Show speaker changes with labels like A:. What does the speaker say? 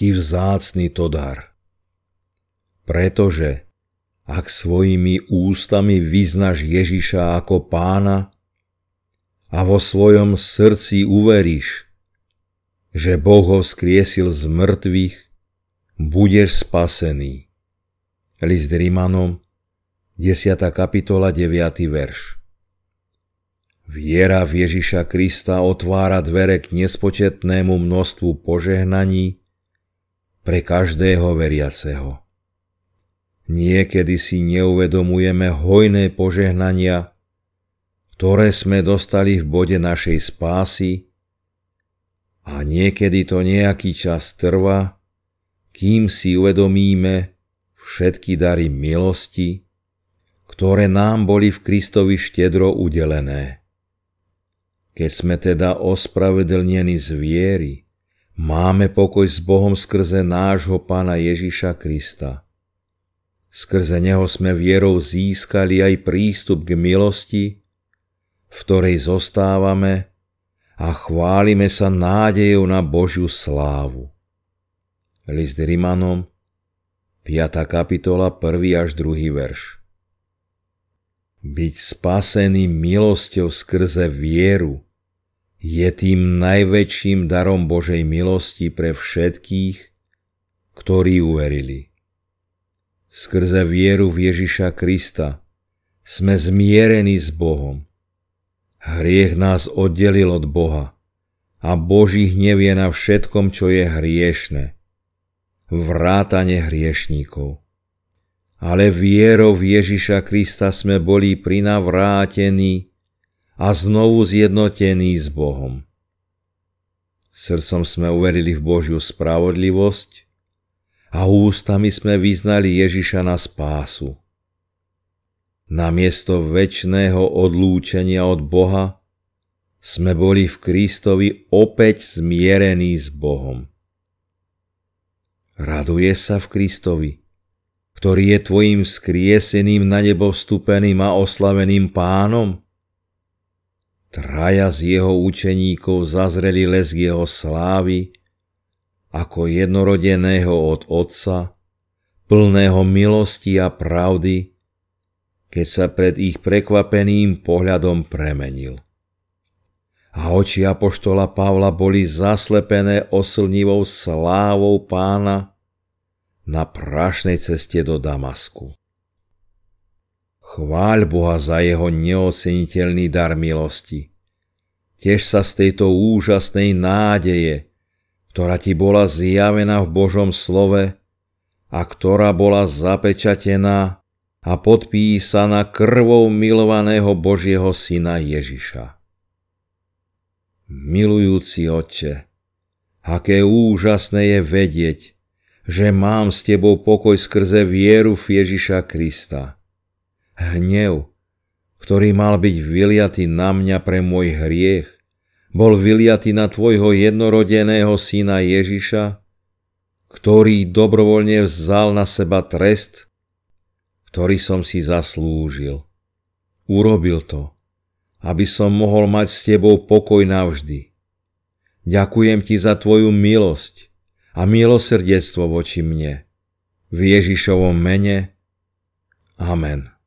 A: aký vzácný to dar. Pretože ak svojimi ústami vyznaš Ježiša ako pána a vo svojom srdci uveríš, že Boh ho skriesil z mŕtvych, budeš spasený. List Rímanom, 10. kapitola, 9. verš. Viera v Ježiša Krista otvára dvere k nespočetnému množstvu požehnaní, pre každého veriaceho. Niekedy si neuvedomujeme hojné požehnania, ktoré sme dostali v bode našej spásy a niekedy to nejaký čas trvá, kým si uvedomíme všetky dary milosti, ktoré nám boli v Kristovi štedro udelené. Keď sme teda ospravedlnení z viery, Máme pokoj s Bohom skrze nášho Pána Ježiša Krista. Skrze Neho sme vierou získali aj prístup k milosti, v ktorej zostávame a chválime sa nádejou na Božiu slávu. List Rimanom, 5. kapitola, 1. až 2. verš. Byť spasený milosťou skrze vieru – je tým najväčším darom Božej milosti pre všetkých, ktorí uverili. Skrze vieru v Ježiša Krista sme zmierení s Bohom. Hriech nás oddelil od Boha a Boží hnev je na všetkom, čo je hriešne. Vrátane hriešníkov. Ale vierou v Ježiša Krista sme boli prinavrátení a znovu zjednotení s Bohom. Srdcom sme uverili v Božiu spravodlivosť a ústami sme vyznali Ježiša na spásu. Namiesto väčšného odlúčenia od Boha sme boli v Kristovi opäť zmierení s Bohom. Raduje sa v Kristovi, ktorý je tvojim skrieseným na nebo vstúpeným a oslaveným pánom – Traja z jeho učeníkov zazreli lesk jeho slávy, ako jednorodeného od Otca, plného milosti a pravdy, keď sa pred ich prekvapeným pohľadom premenil. A oči apoštola Pavla boli zaslepené oslnivou slávou pána na prašnej ceste do Damasku. Chváľ Boha za jeho neoceniteľný dar milosti. Tež sa z tejto úžasnej nádeje, ktorá ti bola zjavená v Božom slove a ktorá bola zapečatená a podpísaná krvou milovaného Božieho syna Ježiša. Milujúci Otče, aké úžasné je vedieť, že mám s tebou pokoj skrze vieru v Ježiša Krista – hnev, ktorý mal byť vyliatý na mňa pre môj hriech, bol vyliatý na tvojho jednorodeného syna Ježiša, ktorý dobrovoľne vzal na seba trest, ktorý som si zaslúžil. Urobil to, aby som mohol mať s tebou pokoj navždy. Ďakujem ti za tvoju milosť a milosrdectvo voči mne. V Ježišovom mene. Amen.